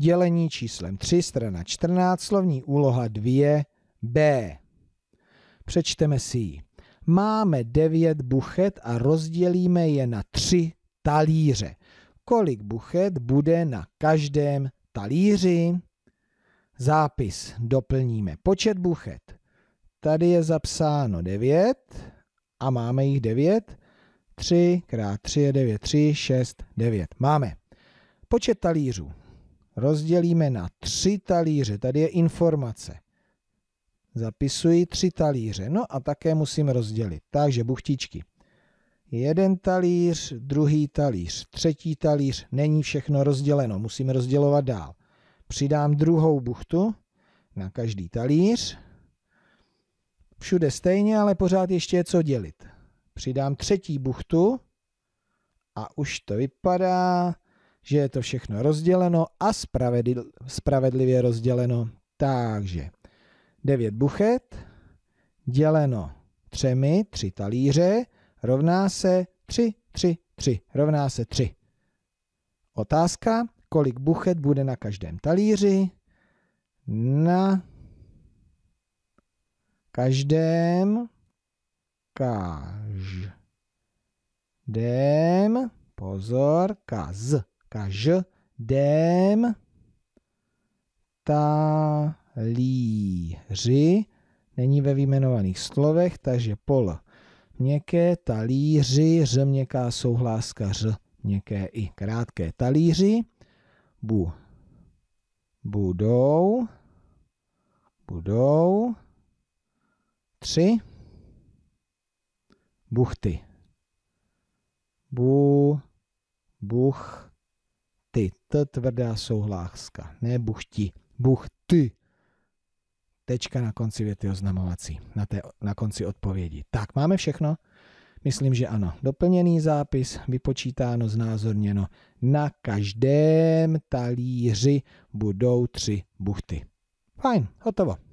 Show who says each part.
Speaker 1: dělení číslem 3, strana 14, slovní úloha 2, B. Přečteme si ji. Máme 9 buchet a rozdělíme je na 3 talíře. Kolik buchet bude na každém talíři? Zápis doplníme. Počet buchet. Tady je zapsáno 9 a máme jich 9. 3 x 3 je 9, 3, 6, 9. Máme. Počet talířů rozdělíme na tři talíře. Tady je informace. Zapisuji tři talíře. No a také musím rozdělit. Takže buchtičky. Jeden talíř, druhý talíř, třetí talíř. Není všechno rozděleno, musím rozdělovat dál. Přidám druhou buchtu na každý talíř. Všude stejně, ale pořád ještě je co dělit. Přidám třetí buchtu a už to vypadá že je to všechno rozděleno a spravedl, spravedlivě rozděleno. Takže 9 buchet děleno třemi, tři talíře, rovná se 3, 3, 3, rovná se 3. Otázka, kolik buchet bude na každém talíři? Na každém, každém, pozor, kaz, každém talíři, není ve výjmenovaných slovech, takže pol měkké, talíři, ř měkká souhláska, ř měkké i krátké talíři, bu, budou, budou tři buchty. Bu, buch, t tvrdá souhláska, ne buchti, ty. Tečka na konci věty oznamovací, na, té, na konci odpovědi. Tak, máme všechno? Myslím, že ano. Doplněný zápis, vypočítáno, znázorněno. Na každém talíři budou tři buchty. Fajn, hotovo.